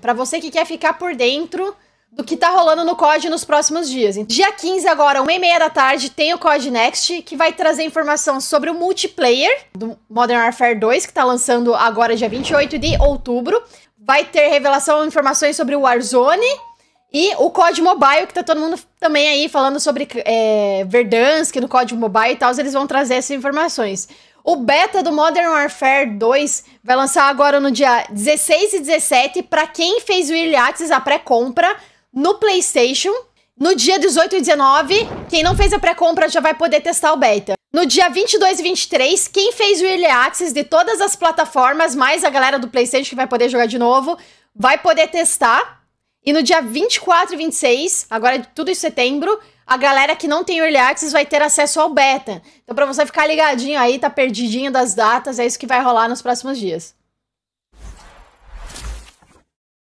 Para você que quer ficar por dentro do que tá rolando no COD nos próximos dias. Então, dia 15 agora, 1h30 da tarde, tem o COD Next, que vai trazer informação sobre o multiplayer do Modern Warfare 2, que tá lançando agora dia 28 de outubro. Vai ter revelação, informações sobre o Warzone e o COD Mobile, que tá todo mundo também aí falando sobre é, Verdansk no COD Mobile e tal, eles vão trazer essas informações. O beta do Modern Warfare 2 vai lançar agora no dia 16 e 17 para quem fez o Early Access, a pré-compra, no PlayStation. No dia 18 e 19, quem não fez a pré-compra já vai poder testar o beta. No dia 22 e 23, quem fez o Early Access de todas as plataformas, mais a galera do PlayStation que vai poder jogar de novo, vai poder testar. E no dia 24 e 26, agora é tudo em setembro, a galera que não tem Early Access vai ter acesso ao beta. Então, para você ficar ligadinho aí, tá perdidinho das datas, é isso que vai rolar nos próximos dias.